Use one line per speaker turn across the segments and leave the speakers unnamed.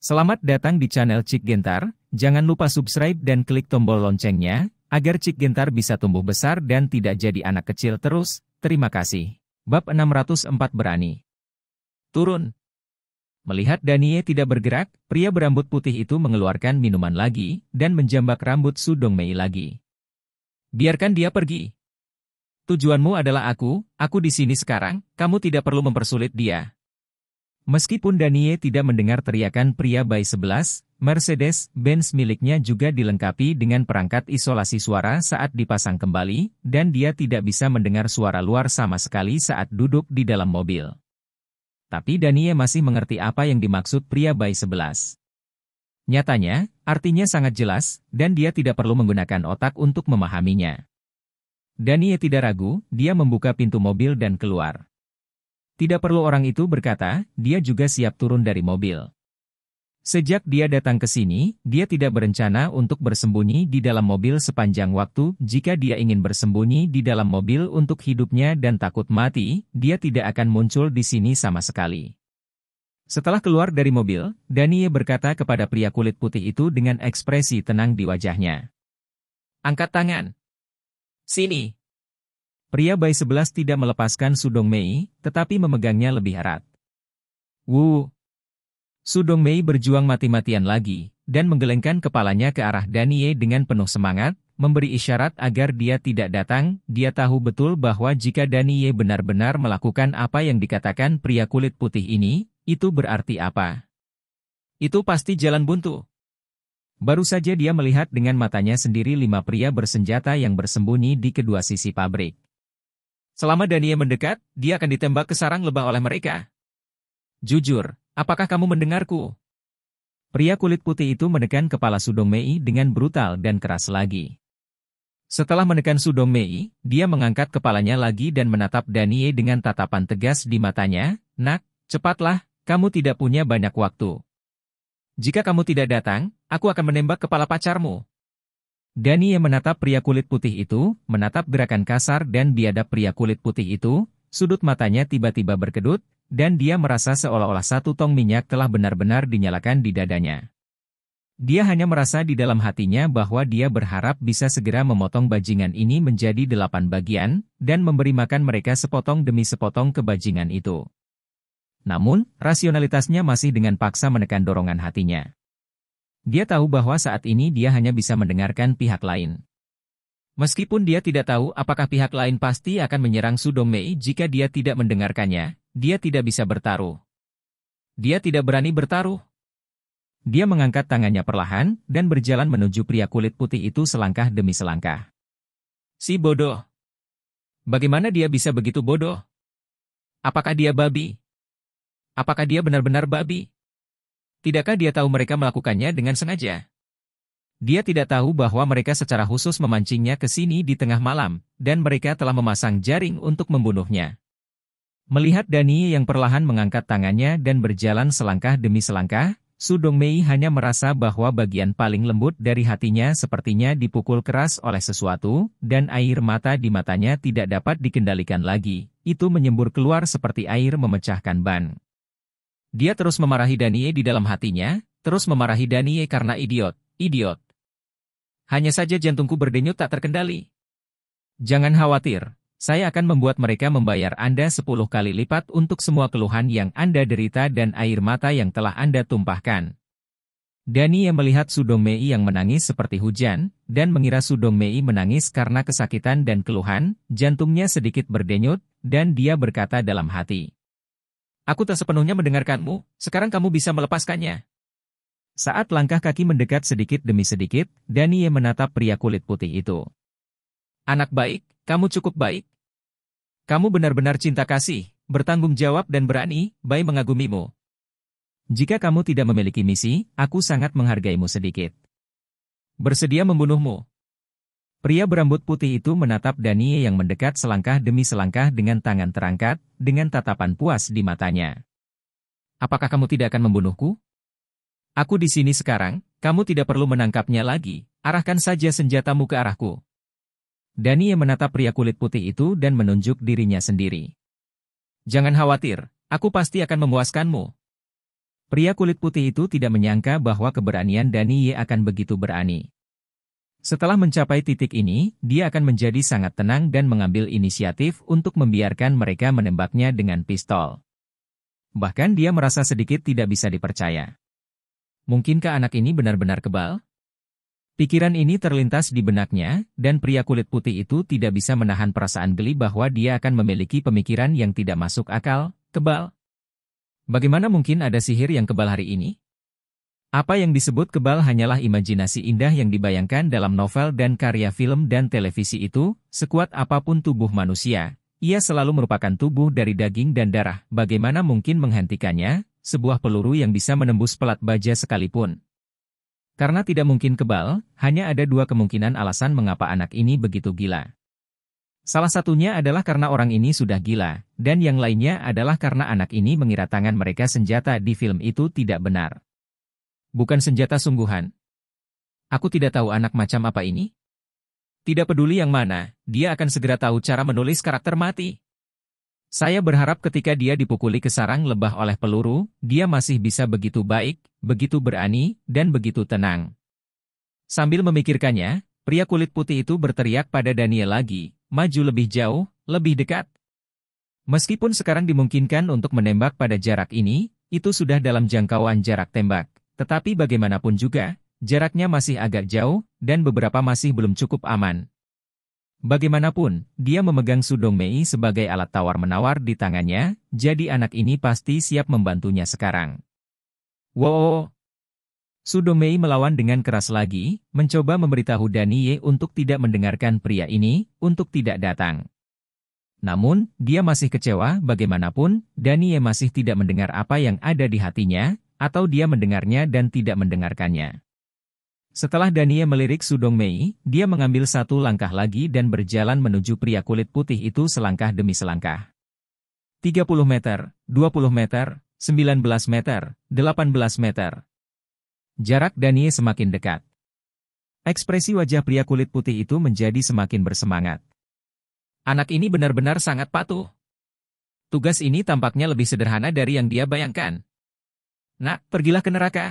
Selamat datang di channel Cik Gentar, jangan lupa subscribe dan klik tombol loncengnya, agar Cik Gentar bisa tumbuh besar dan tidak jadi anak kecil terus, terima kasih. Bab 604 Berani Turun Melihat Danie tidak bergerak, pria berambut putih itu mengeluarkan minuman lagi, dan menjambak rambut Sudong Mei lagi. Biarkan dia pergi. Tujuanmu adalah aku, aku di sini sekarang, kamu tidak perlu mempersulit dia, Meskipun Danie tidak mendengar teriakan pria bayi 11, Mercedes-Benz miliknya juga dilengkapi dengan perangkat isolasi suara saat dipasang kembali, dan dia tidak bisa mendengar suara luar sama sekali saat duduk di dalam mobil. Tapi Danie masih mengerti apa yang dimaksud pria bayi 11. Nyatanya, artinya sangat jelas, dan dia tidak perlu menggunakan otak untuk memahaminya. Danie tidak ragu, dia membuka pintu mobil dan keluar. Tidak perlu orang itu berkata, dia juga siap turun dari mobil. Sejak dia datang ke sini, dia tidak berencana untuk bersembunyi di dalam mobil sepanjang waktu. Jika dia ingin bersembunyi di dalam mobil untuk hidupnya dan takut mati, dia tidak akan muncul di sini sama sekali. Setelah keluar dari mobil, Daniye berkata kepada pria kulit putih itu dengan ekspresi tenang di wajahnya. Angkat tangan. Sini. Pria bayi sebelas tidak melepaskan Sudong Mei, tetapi memegangnya lebih erat. Wu! Sudong Mei berjuang mati-matian lagi, dan menggelengkan kepalanya ke arah Danie dengan penuh semangat, memberi isyarat agar dia tidak datang, dia tahu betul bahwa jika Danie benar-benar melakukan apa yang dikatakan pria kulit putih ini, itu berarti apa? Itu pasti jalan buntu. Baru saja dia melihat dengan matanya sendiri lima pria bersenjata yang bersembunyi di kedua sisi pabrik. Selama Daniye mendekat, dia akan ditembak ke sarang lebah oleh mereka. Jujur, apakah kamu mendengarku? Pria kulit putih itu menekan kepala Sudomei dengan brutal dan keras lagi. Setelah menekan Sudomei, dia mengangkat kepalanya lagi dan menatap Danie dengan tatapan tegas di matanya, Nak, cepatlah, kamu tidak punya banyak waktu. Jika kamu tidak datang, aku akan menembak kepala pacarmu yang menatap pria kulit putih itu, menatap gerakan kasar dan biadab pria kulit putih itu, sudut matanya tiba-tiba berkedut, dan dia merasa seolah-olah satu tong minyak telah benar-benar dinyalakan di dadanya. Dia hanya merasa di dalam hatinya bahwa dia berharap bisa segera memotong bajingan ini menjadi delapan bagian, dan memberi makan mereka sepotong demi sepotong ke bajingan itu. Namun, rasionalitasnya masih dengan paksa menekan dorongan hatinya. Dia tahu bahwa saat ini dia hanya bisa mendengarkan pihak lain. Meskipun dia tidak tahu apakah pihak lain pasti akan menyerang Sudomei jika dia tidak mendengarkannya, dia tidak bisa bertaruh. Dia tidak berani bertaruh. Dia mengangkat tangannya perlahan dan berjalan menuju pria kulit putih itu selangkah demi selangkah. Si bodoh. Bagaimana dia bisa begitu bodoh? Apakah dia babi? Apakah dia benar-benar babi? Tidakkah dia tahu mereka melakukannya dengan sengaja? Dia tidak tahu bahwa mereka secara khusus memancingnya ke sini di tengah malam, dan mereka telah memasang jaring untuk membunuhnya. Melihat Dani yang perlahan mengangkat tangannya dan berjalan selangkah demi selangkah, Sudong Mei hanya merasa bahwa bagian paling lembut dari hatinya sepertinya dipukul keras oleh sesuatu, dan air mata di matanya tidak dapat dikendalikan lagi. Itu menyembur keluar seperti air memecahkan ban. Dia terus memarahi Danie di dalam hatinya, terus memarahi Danie karena idiot, idiot. Hanya saja jantungku berdenyut tak terkendali. Jangan khawatir, saya akan membuat mereka membayar Anda 10 kali lipat untuk semua keluhan yang Anda derita dan air mata yang telah Anda tumpahkan. Danie melihat Sudong Mei yang menangis seperti hujan, dan mengira Sudong Mei menangis karena kesakitan dan keluhan, jantungnya sedikit berdenyut, dan dia berkata dalam hati. Aku tak sepenuhnya mendengarkanmu, sekarang kamu bisa melepaskannya. Saat langkah kaki mendekat sedikit demi sedikit, Danie menatap pria kulit putih itu. Anak baik, kamu cukup baik. Kamu benar-benar cinta kasih, bertanggung jawab dan berani, baik mengagumimu. Jika kamu tidak memiliki misi, aku sangat menghargaimu sedikit. Bersedia membunuhmu, Pria berambut putih itu menatap Danie yang mendekat selangkah demi selangkah dengan tangan terangkat, dengan tatapan puas di matanya. Apakah kamu tidak akan membunuhku? Aku di sini sekarang, kamu tidak perlu menangkapnya lagi, arahkan saja senjatamu ke arahku. Danie menatap pria kulit putih itu dan menunjuk dirinya sendiri. Jangan khawatir, aku pasti akan memuaskanmu. Pria kulit putih itu tidak menyangka bahwa keberanian Danie akan begitu berani. Setelah mencapai titik ini, dia akan menjadi sangat tenang dan mengambil inisiatif untuk membiarkan mereka menembaknya dengan pistol. Bahkan dia merasa sedikit tidak bisa dipercaya. Mungkinkah anak ini benar-benar kebal? Pikiran ini terlintas di benaknya, dan pria kulit putih itu tidak bisa menahan perasaan geli bahwa dia akan memiliki pemikiran yang tidak masuk akal, kebal. Bagaimana mungkin ada sihir yang kebal hari ini? Apa yang disebut kebal hanyalah imajinasi indah yang dibayangkan dalam novel dan karya film dan televisi itu, sekuat apapun tubuh manusia. Ia selalu merupakan tubuh dari daging dan darah. Bagaimana mungkin menghentikannya, sebuah peluru yang bisa menembus pelat baja sekalipun. Karena tidak mungkin kebal, hanya ada dua kemungkinan alasan mengapa anak ini begitu gila. Salah satunya adalah karena orang ini sudah gila, dan yang lainnya adalah karena anak ini mengira tangan mereka senjata di film itu tidak benar. Bukan senjata sungguhan. Aku tidak tahu anak macam apa ini. Tidak peduli yang mana, dia akan segera tahu cara menulis karakter mati. Saya berharap ketika dia dipukuli ke sarang lebah oleh peluru, dia masih bisa begitu baik, begitu berani, dan begitu tenang. Sambil memikirkannya, pria kulit putih itu berteriak pada Daniel lagi, maju lebih jauh, lebih dekat. Meskipun sekarang dimungkinkan untuk menembak pada jarak ini, itu sudah dalam jangkauan jarak tembak. Tetapi bagaimanapun juga, jaraknya masih agak jauh, dan beberapa masih belum cukup aman. Bagaimanapun, dia memegang Sudong Mei sebagai alat tawar-menawar di tangannya, jadi anak ini pasti siap membantunya sekarang. Wow! Sudong Mei melawan dengan keras lagi, mencoba memberitahu Daniye untuk tidak mendengarkan pria ini, untuk tidak datang. Namun, dia masih kecewa bagaimanapun, Daniye masih tidak mendengar apa yang ada di hatinya, atau dia mendengarnya dan tidak mendengarkannya. Setelah Dania melirik Sudong Mei, dia mengambil satu langkah lagi dan berjalan menuju pria kulit putih itu selangkah demi selangkah. 30 meter, 20 meter, 19 meter, 18 meter. Jarak Dania semakin dekat. Ekspresi wajah pria kulit putih itu menjadi semakin bersemangat. Anak ini benar-benar sangat patuh. Tugas ini tampaknya lebih sederhana dari yang dia bayangkan. Nak, pergilah ke neraka.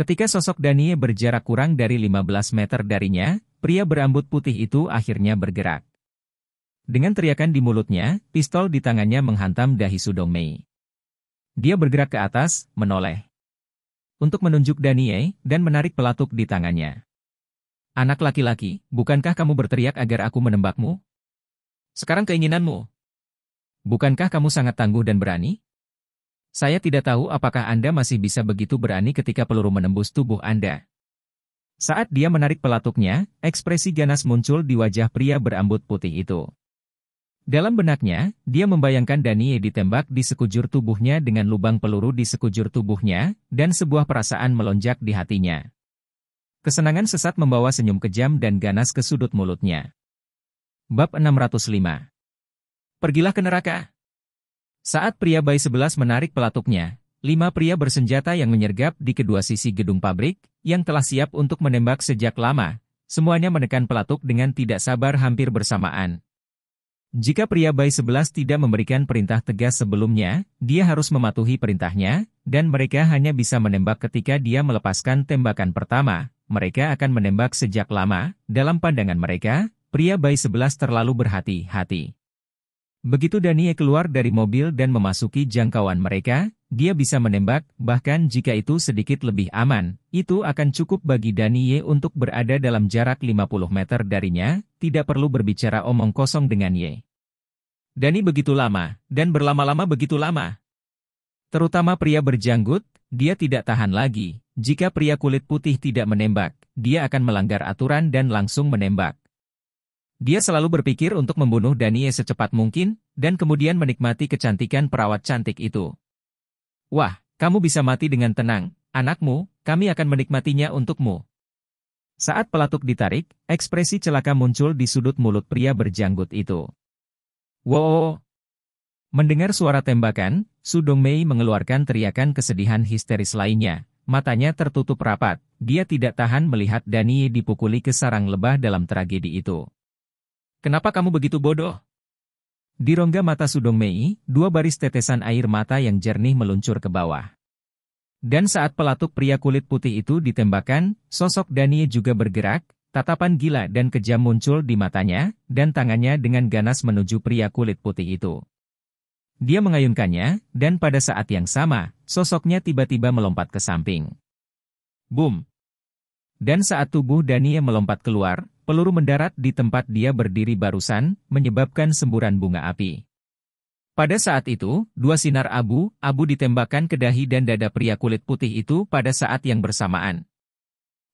Ketika sosok Danie berjarak kurang dari 15 meter darinya, pria berambut putih itu akhirnya bergerak. Dengan teriakan di mulutnya, pistol di tangannya menghantam dahi Mei. Dia bergerak ke atas, menoleh. Untuk menunjuk Danie, dan menarik pelatuk di tangannya. Anak laki-laki, bukankah kamu berteriak agar aku menembakmu? Sekarang keinginanmu. Bukankah kamu sangat tangguh dan berani? Saya tidak tahu apakah Anda masih bisa begitu berani ketika peluru menembus tubuh Anda. Saat dia menarik pelatuknya, ekspresi ganas muncul di wajah pria berambut putih itu. Dalam benaknya, dia membayangkan Danie ditembak di sekujur tubuhnya dengan lubang peluru di sekujur tubuhnya, dan sebuah perasaan melonjak di hatinya. Kesenangan sesat membawa senyum kejam dan ganas ke sudut mulutnya. Bab 605 Pergilah ke neraka. Saat pria bayi 11 menarik pelatuknya, lima pria bersenjata yang menyergap di kedua sisi gedung pabrik, yang telah siap untuk menembak sejak lama, semuanya menekan pelatuk dengan tidak sabar hampir bersamaan. Jika pria bayi 11 tidak memberikan perintah tegas sebelumnya, dia harus mematuhi perintahnya, dan mereka hanya bisa menembak ketika dia melepaskan tembakan pertama. Mereka akan menembak sejak lama, dalam pandangan mereka, pria bayi 11 terlalu berhati-hati. Begitu Danie keluar dari mobil dan memasuki jangkauan mereka, dia bisa menembak, bahkan jika itu sedikit lebih aman, itu akan cukup bagi Danie untuk berada dalam jarak 50 meter darinya, tidak perlu berbicara omong kosong dengan Ye. Dani begitu lama, dan berlama-lama begitu lama. Terutama pria berjanggut, dia tidak tahan lagi, jika pria kulit putih tidak menembak, dia akan melanggar aturan dan langsung menembak. Dia selalu berpikir untuk membunuh Danie secepat mungkin, dan kemudian menikmati kecantikan perawat cantik itu. Wah, kamu bisa mati dengan tenang, anakmu, kami akan menikmatinya untukmu. Saat pelatuk ditarik, ekspresi celaka muncul di sudut mulut pria berjanggut itu. Wow! Mendengar suara tembakan, Sudong Mei mengeluarkan teriakan kesedihan histeris lainnya. Matanya tertutup rapat, dia tidak tahan melihat Danie dipukuli ke sarang lebah dalam tragedi itu. Kenapa kamu begitu bodoh? Di rongga mata Sudong Mei, dua baris tetesan air mata yang jernih meluncur ke bawah. Dan saat pelatuk pria kulit putih itu ditembakkan, sosok Danie juga bergerak, tatapan gila dan kejam muncul di matanya, dan tangannya dengan ganas menuju pria kulit putih itu. Dia mengayunkannya, dan pada saat yang sama, sosoknya tiba-tiba melompat ke samping. Boom! Dan saat tubuh Danie melompat keluar, peluru mendarat di tempat dia berdiri barusan, menyebabkan semburan bunga api. Pada saat itu, dua sinar abu-abu ditembakkan ke dahi dan dada pria kulit putih itu pada saat yang bersamaan.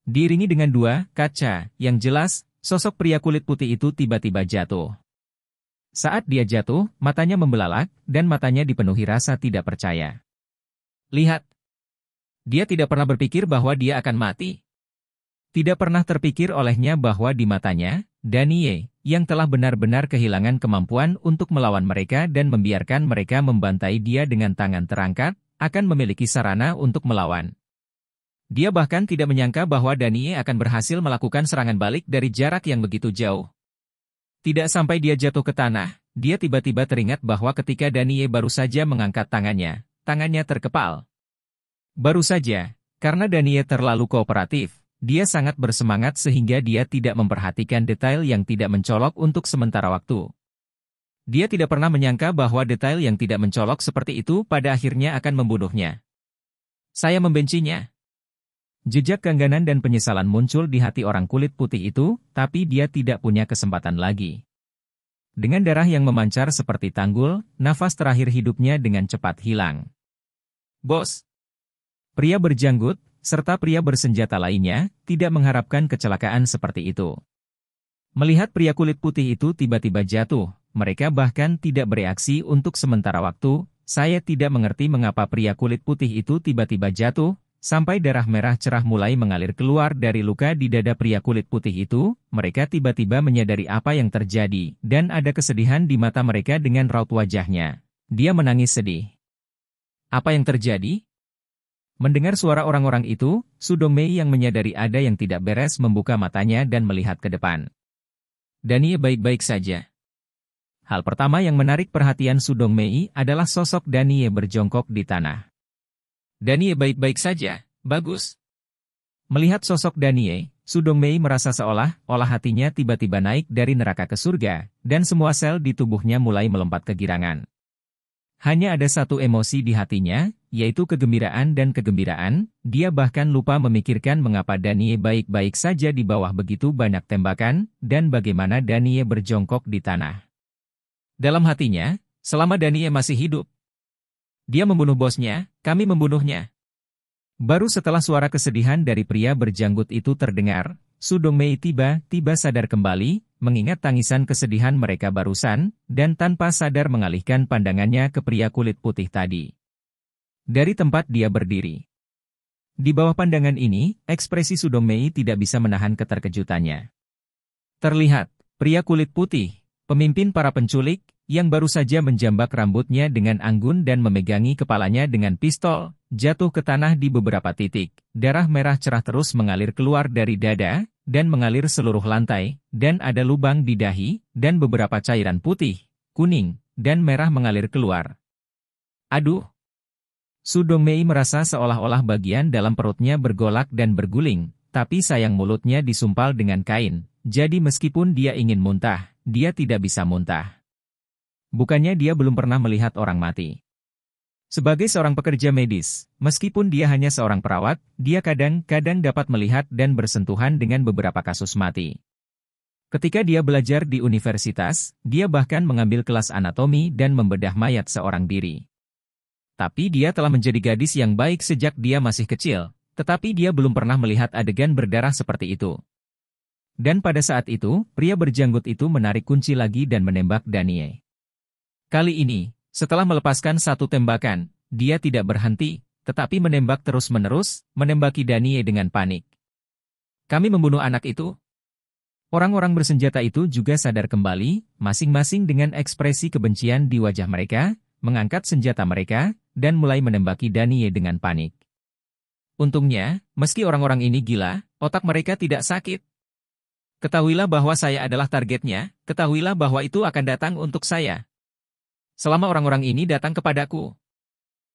Diiringi dengan dua kaca yang jelas, sosok pria kulit putih itu tiba-tiba jatuh. Saat dia jatuh, matanya membelalak dan matanya dipenuhi rasa tidak percaya. Lihat. Dia tidak pernah berpikir bahwa dia akan mati. Tidak pernah terpikir olehnya bahwa di matanya, Daniye, yang telah benar-benar kehilangan kemampuan untuk melawan mereka dan membiarkan mereka membantai dia dengan tangan terangkat, akan memiliki sarana untuk melawan. Dia bahkan tidak menyangka bahwa Daniye akan berhasil melakukan serangan balik dari jarak yang begitu jauh. Tidak sampai dia jatuh ke tanah, dia tiba-tiba teringat bahwa ketika Daniye baru saja mengangkat tangannya, tangannya terkepal. Baru saja, karena Daniye terlalu kooperatif, dia sangat bersemangat sehingga dia tidak memperhatikan detail yang tidak mencolok untuk sementara waktu. Dia tidak pernah menyangka bahwa detail yang tidak mencolok seperti itu pada akhirnya akan membunuhnya. Saya membencinya. Jejak kangganan dan penyesalan muncul di hati orang kulit putih itu, tapi dia tidak punya kesempatan lagi. Dengan darah yang memancar seperti tanggul, nafas terakhir hidupnya dengan cepat hilang. Bos! Pria berjanggut, serta pria bersenjata lainnya, tidak mengharapkan kecelakaan seperti itu. Melihat pria kulit putih itu tiba-tiba jatuh, mereka bahkan tidak bereaksi untuk sementara waktu, saya tidak mengerti mengapa pria kulit putih itu tiba-tiba jatuh, sampai darah merah cerah mulai mengalir keluar dari luka di dada pria kulit putih itu, mereka tiba-tiba menyadari apa yang terjadi, dan ada kesedihan di mata mereka dengan raut wajahnya. Dia menangis sedih. Apa yang terjadi? Mendengar suara orang-orang itu, Sudomei yang menyadari ada yang tidak beres membuka matanya dan melihat ke depan. ia baik-baik saja. Hal pertama yang menarik perhatian Sudong Mei adalah sosok Danie berjongkok di tanah. Danie baik-baik saja, bagus. Melihat sosok Danie, Mei merasa seolah, olah hatinya tiba-tiba naik dari neraka ke surga, dan semua sel di tubuhnya mulai melompat kegirangan. Hanya ada satu emosi di hatinya, yaitu kegembiraan dan kegembiraan, dia bahkan lupa memikirkan mengapa Danie baik-baik saja di bawah begitu banyak tembakan, dan bagaimana Danie berjongkok di tanah. Dalam hatinya, selama Danie masih hidup, dia membunuh bosnya, kami membunuhnya. Baru setelah suara kesedihan dari pria berjanggut itu terdengar, Sudomei tiba-tiba sadar kembali, mengingat tangisan kesedihan mereka barusan, dan tanpa sadar mengalihkan pandangannya ke pria kulit putih tadi dari tempat dia berdiri. Di bawah pandangan ini, ekspresi Sudomei tidak bisa menahan keterkejutannya. Terlihat, pria kulit putih, pemimpin para penculik, yang baru saja menjambak rambutnya dengan anggun dan memegangi kepalanya dengan pistol, jatuh ke tanah di beberapa titik. Darah merah cerah terus mengalir keluar dari dada, dan mengalir seluruh lantai, dan ada lubang di dahi, dan beberapa cairan putih, kuning, dan merah mengalir keluar. Aduh, Sudong Mei merasa seolah-olah bagian dalam perutnya bergolak dan berguling, tapi sayang mulutnya disumpal dengan kain, jadi meskipun dia ingin muntah, dia tidak bisa muntah. Bukannya dia belum pernah melihat orang mati. Sebagai seorang pekerja medis, meskipun dia hanya seorang perawat, dia kadang-kadang dapat melihat dan bersentuhan dengan beberapa kasus mati. Ketika dia belajar di universitas, dia bahkan mengambil kelas anatomi dan membedah mayat seorang diri. Tapi dia telah menjadi gadis yang baik sejak dia masih kecil, tetapi dia belum pernah melihat adegan berdarah seperti itu. Dan pada saat itu, pria berjanggut itu menarik kunci lagi dan menembak Danie. Kali ini, setelah melepaskan satu tembakan, dia tidak berhenti, tetapi menembak terus-menerus, menembaki Danie dengan panik. Kami membunuh anak itu. Orang-orang bersenjata itu juga sadar kembali, masing-masing dengan ekspresi kebencian di wajah mereka, mengangkat senjata mereka, dan mulai menembaki Danie dengan panik. Untungnya, meski orang-orang ini gila, otak mereka tidak sakit. Ketahuilah bahwa saya adalah targetnya, ketahuilah bahwa itu akan datang untuk saya. Selama orang-orang ini datang kepadaku.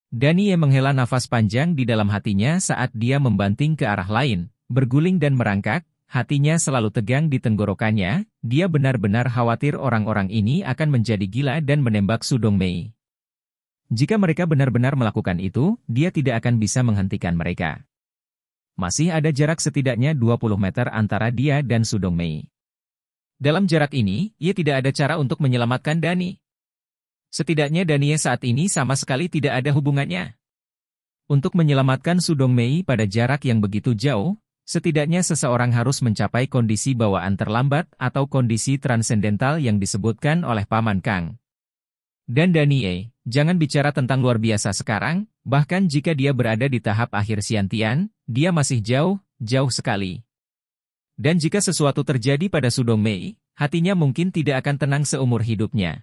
Danie menghela nafas panjang di dalam hatinya saat dia membanting ke arah lain, berguling dan merangkak, hatinya selalu tegang di tenggorokannya, dia benar-benar khawatir orang-orang ini akan menjadi gila dan menembak Sudong Mei. Jika mereka benar-benar melakukan itu, dia tidak akan bisa menghentikan mereka. Masih ada jarak setidaknya 20 meter antara dia dan Sudong Mei. Dalam jarak ini, ia tidak ada cara untuk menyelamatkan Dani. Setidaknya Dani saat ini sama sekali tidak ada hubungannya. Untuk menyelamatkan Sudong Mei pada jarak yang begitu jauh, setidaknya seseorang harus mencapai kondisi bawaan terlambat atau kondisi transendental yang disebutkan oleh Paman Kang. Dan Danie, jangan bicara tentang luar biasa sekarang, bahkan jika dia berada di tahap akhir Siantian, dia masih jauh, jauh sekali. Dan jika sesuatu terjadi pada Sudong Mei, hatinya mungkin tidak akan tenang seumur hidupnya.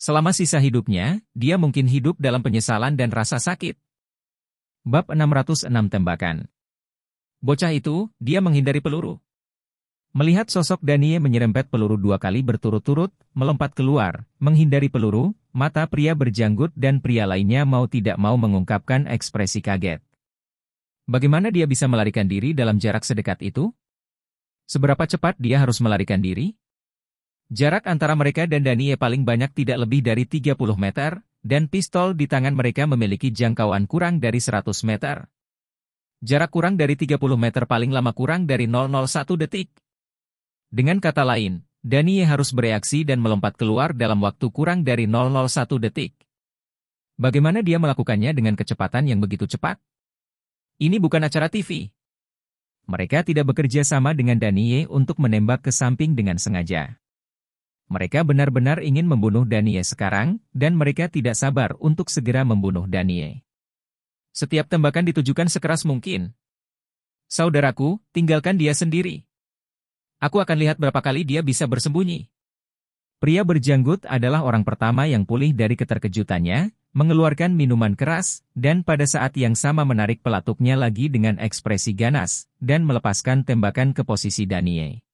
Selama sisa hidupnya, dia mungkin hidup dalam penyesalan dan rasa sakit. Bab 606 Tembakan Bocah itu, dia menghindari peluru. Melihat sosok Danie menyerempet peluru dua kali berturut-turut, melompat keluar, menghindari peluru, mata pria berjanggut dan pria lainnya mau tidak mau mengungkapkan ekspresi kaget. Bagaimana dia bisa melarikan diri dalam jarak sedekat itu? Seberapa cepat dia harus melarikan diri? Jarak antara mereka dan Danie paling banyak tidak lebih dari 30 meter, dan pistol di tangan mereka memiliki jangkauan kurang dari 100 meter. Jarak kurang dari 30 meter paling lama kurang dari 001 detik, dengan kata lain, Danie harus bereaksi dan melompat keluar dalam waktu kurang dari 001 detik. Bagaimana dia melakukannya dengan kecepatan yang begitu cepat? Ini bukan acara TV. Mereka tidak bekerja sama dengan Danie untuk menembak ke samping dengan sengaja. Mereka benar-benar ingin membunuh Danie sekarang, dan mereka tidak sabar untuk segera membunuh Danie. Setiap tembakan ditujukan sekeras mungkin. Saudaraku, tinggalkan dia sendiri. Aku akan lihat berapa kali dia bisa bersembunyi. Pria berjanggut adalah orang pertama yang pulih dari keterkejutannya, mengeluarkan minuman keras, dan pada saat yang sama menarik pelatuknya lagi dengan ekspresi ganas, dan melepaskan tembakan ke posisi Danie.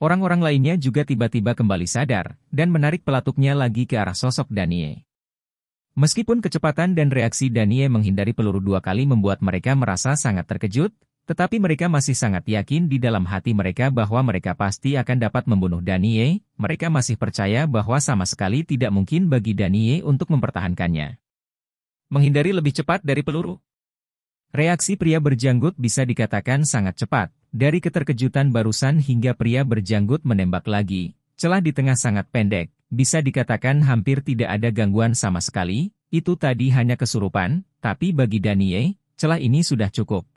Orang-orang lainnya juga tiba-tiba kembali sadar, dan menarik pelatuknya lagi ke arah sosok Danie. Meskipun kecepatan dan reaksi Danie menghindari peluru dua kali membuat mereka merasa sangat terkejut, tetapi mereka masih sangat yakin di dalam hati mereka bahwa mereka pasti akan dapat membunuh Danie, mereka masih percaya bahwa sama sekali tidak mungkin bagi Danie untuk mempertahankannya. Menghindari lebih cepat dari peluru. Reaksi pria berjanggut bisa dikatakan sangat cepat, dari keterkejutan barusan hingga pria berjanggut menembak lagi. Celah di tengah sangat pendek, bisa dikatakan hampir tidak ada gangguan sama sekali, itu tadi hanya kesurupan, tapi bagi Danie, celah ini sudah cukup.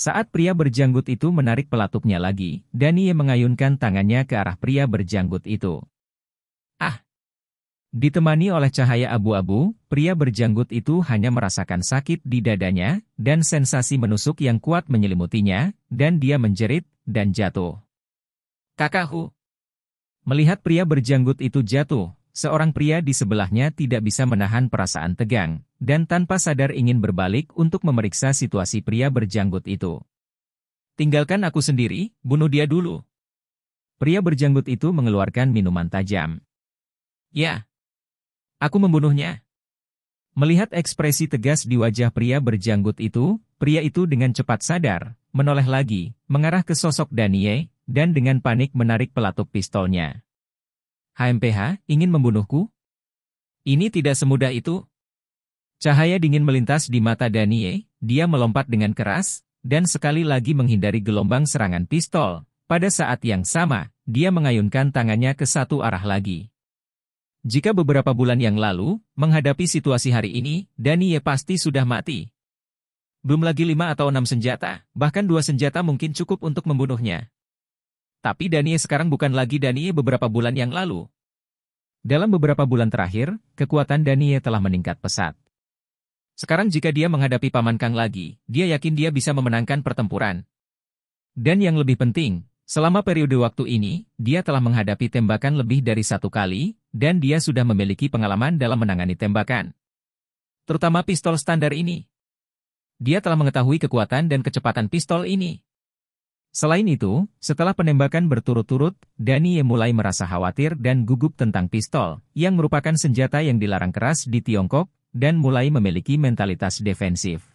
Saat pria berjanggut itu menarik pelatupnya lagi, Danie mengayunkan tangannya ke arah pria berjanggut itu. Ah! Ditemani oleh cahaya abu-abu, pria berjanggut itu hanya merasakan sakit di dadanya, dan sensasi menusuk yang kuat menyelimutinya, dan dia menjerit, dan jatuh. Kakahu! Melihat pria berjanggut itu jatuh, Seorang pria di sebelahnya tidak bisa menahan perasaan tegang, dan tanpa sadar ingin berbalik untuk memeriksa situasi pria berjanggut itu. Tinggalkan aku sendiri, bunuh dia dulu. Pria berjanggut itu mengeluarkan minuman tajam. Ya, aku membunuhnya. Melihat ekspresi tegas di wajah pria berjanggut itu, pria itu dengan cepat sadar, menoleh lagi, mengarah ke sosok Danie, dan dengan panik menarik pelatuk pistolnya. HMPH, ingin membunuhku? Ini tidak semudah itu. Cahaya dingin melintas di mata Danie, dia melompat dengan keras, dan sekali lagi menghindari gelombang serangan pistol. Pada saat yang sama, dia mengayunkan tangannya ke satu arah lagi. Jika beberapa bulan yang lalu, menghadapi situasi hari ini, Danie pasti sudah mati. Belum lagi lima atau enam senjata, bahkan dua senjata mungkin cukup untuk membunuhnya. Tapi Danie sekarang bukan lagi Danie beberapa bulan yang lalu. Dalam beberapa bulan terakhir, kekuatan Danie telah meningkat pesat. Sekarang jika dia menghadapi Paman Kang lagi, dia yakin dia bisa memenangkan pertempuran. Dan yang lebih penting, selama periode waktu ini, dia telah menghadapi tembakan lebih dari satu kali, dan dia sudah memiliki pengalaman dalam menangani tembakan. Terutama pistol standar ini. Dia telah mengetahui kekuatan dan kecepatan pistol ini. Selain itu, setelah penembakan berturut-turut, Danie mulai merasa khawatir dan gugup tentang pistol, yang merupakan senjata yang dilarang keras di Tiongkok, dan mulai memiliki mentalitas defensif.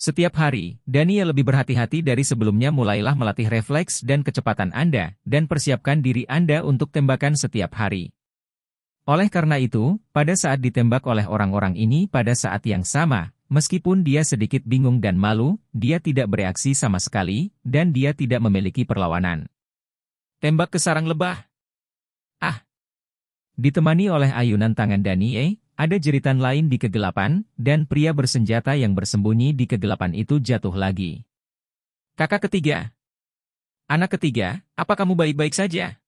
Setiap hari, Dania lebih berhati-hati dari sebelumnya mulailah melatih refleks dan kecepatan Anda, dan persiapkan diri Anda untuk tembakan setiap hari. Oleh karena itu, pada saat ditembak oleh orang-orang ini pada saat yang sama, meskipun dia sedikit bingung dan malu, dia tidak bereaksi sama sekali, dan dia tidak memiliki perlawanan. Tembak ke sarang lebah. Ah! Ditemani oleh ayunan tangan Danie, ada jeritan lain di kegelapan, dan pria bersenjata yang bersembunyi di kegelapan itu jatuh lagi. Kakak ketiga. Anak ketiga, apa kamu baik-baik saja?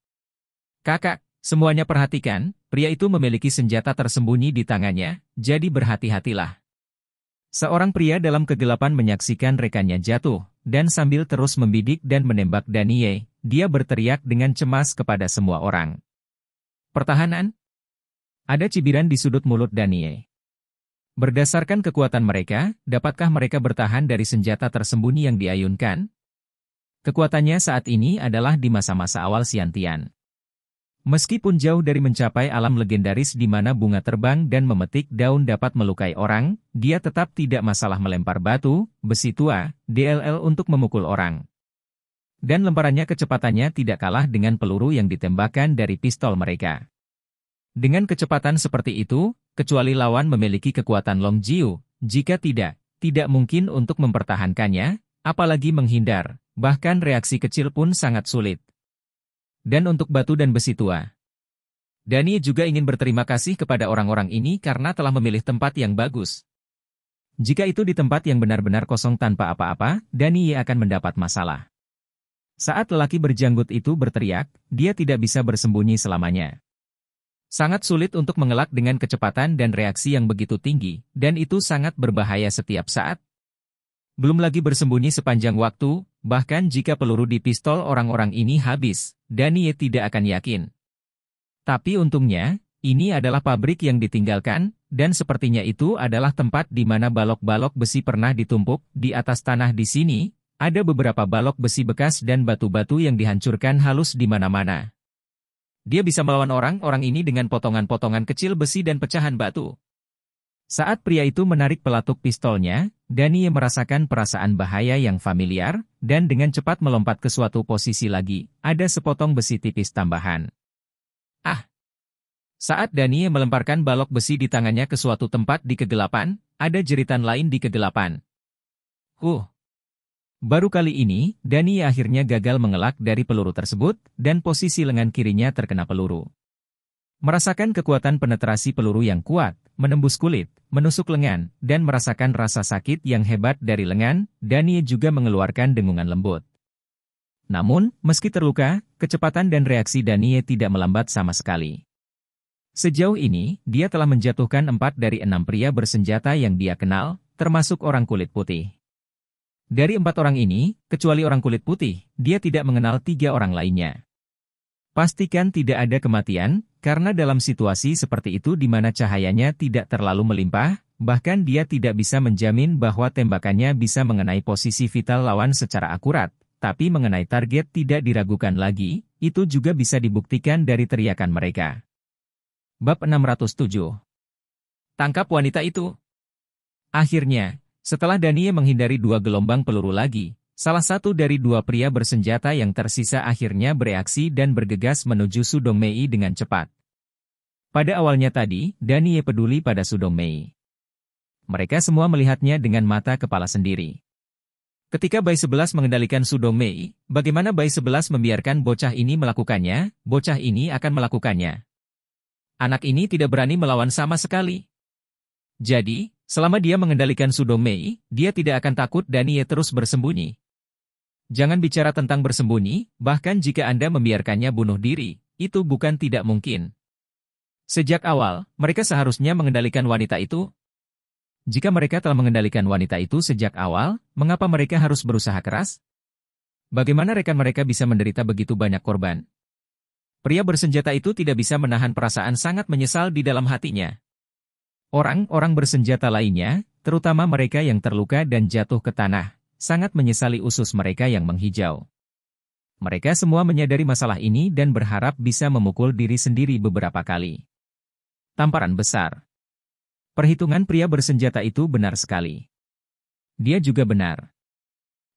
Kakak, semuanya perhatikan, Pria itu memiliki senjata tersembunyi di tangannya, jadi berhati-hatilah. Seorang pria dalam kegelapan menyaksikan rekannya jatuh, dan sambil terus membidik dan menembak Daniye, dia berteriak dengan cemas kepada semua orang. Pertahanan? Ada cibiran di sudut mulut Daniye. Berdasarkan kekuatan mereka, dapatkah mereka bertahan dari senjata tersembunyi yang diayunkan? Kekuatannya saat ini adalah di masa-masa awal Siantian. Meskipun jauh dari mencapai alam legendaris di mana bunga terbang dan memetik daun dapat melukai orang, dia tetap tidak masalah melempar batu, besi tua, DLL untuk memukul orang. Dan lemparannya kecepatannya tidak kalah dengan peluru yang ditembakkan dari pistol mereka. Dengan kecepatan seperti itu, kecuali lawan memiliki kekuatan Long Jiu, jika tidak, tidak mungkin untuk mempertahankannya, apalagi menghindar, bahkan reaksi kecil pun sangat sulit dan untuk batu dan besi tua. Dani juga ingin berterima kasih kepada orang-orang ini karena telah memilih tempat yang bagus. Jika itu di tempat yang benar-benar kosong tanpa apa-apa, Dani akan mendapat masalah. Saat lelaki berjanggut itu berteriak, dia tidak bisa bersembunyi selamanya. Sangat sulit untuk mengelak dengan kecepatan dan reaksi yang begitu tinggi, dan itu sangat berbahaya setiap saat. Belum lagi bersembunyi sepanjang waktu, bahkan jika peluru di pistol orang-orang ini habis, Danie tidak akan yakin. Tapi untungnya, ini adalah pabrik yang ditinggalkan, dan sepertinya itu adalah tempat di mana balok-balok besi pernah ditumpuk, di atas tanah di sini, ada beberapa balok besi bekas dan batu-batu yang dihancurkan halus di mana-mana. Dia bisa melawan orang-orang ini dengan potongan-potongan kecil besi dan pecahan batu. Saat pria itu menarik pelatuk pistolnya, Danie merasakan perasaan bahaya yang familiar, dan dengan cepat melompat ke suatu posisi lagi, ada sepotong besi tipis tambahan. Ah! Saat Danie melemparkan balok besi di tangannya ke suatu tempat di kegelapan, ada jeritan lain di kegelapan. Huh! Baru kali ini, Dani akhirnya gagal mengelak dari peluru tersebut, dan posisi lengan kirinya terkena peluru. Merasakan kekuatan penetrasi peluru yang kuat, menembus kulit, menusuk lengan, dan merasakan rasa sakit yang hebat dari lengan, Dani juga mengeluarkan dengungan lembut. Namun, meski terluka, kecepatan dan reaksi Danie tidak melambat sama sekali. Sejauh ini, dia telah menjatuhkan empat dari enam pria bersenjata yang dia kenal, termasuk orang kulit putih. Dari empat orang ini, kecuali orang kulit putih, dia tidak mengenal tiga orang lainnya. Pastikan tidak ada kematian, karena dalam situasi seperti itu di mana cahayanya tidak terlalu melimpah, bahkan dia tidak bisa menjamin bahwa tembakannya bisa mengenai posisi vital lawan secara akurat, tapi mengenai target tidak diragukan lagi, itu juga bisa dibuktikan dari teriakan mereka. Bab 607 Tangkap wanita itu! Akhirnya, setelah Danie menghindari dua gelombang peluru lagi, Salah satu dari dua pria bersenjata yang tersisa akhirnya bereaksi dan bergegas menuju Sudong Mei dengan cepat. Pada awalnya tadi, Danie peduli pada Sudong Mei. Mereka semua melihatnya dengan mata kepala sendiri. Ketika Bai sebelas mengendalikan Sudong Mei, bagaimana Bai sebelas membiarkan bocah ini melakukannya, bocah ini akan melakukannya. Anak ini tidak berani melawan sama sekali. Jadi, selama dia mengendalikan Sudong Mei, dia tidak akan takut Danie terus bersembunyi. Jangan bicara tentang bersembunyi, bahkan jika Anda membiarkannya bunuh diri, itu bukan tidak mungkin. Sejak awal, mereka seharusnya mengendalikan wanita itu. Jika mereka telah mengendalikan wanita itu sejak awal, mengapa mereka harus berusaha keras? Bagaimana rekan mereka bisa menderita begitu banyak korban? Pria bersenjata itu tidak bisa menahan perasaan sangat menyesal di dalam hatinya. Orang-orang bersenjata lainnya, terutama mereka yang terluka dan jatuh ke tanah, sangat menyesali usus mereka yang menghijau. Mereka semua menyadari masalah ini dan berharap bisa memukul diri sendiri beberapa kali. Tamparan besar. Perhitungan pria bersenjata itu benar sekali. Dia juga benar.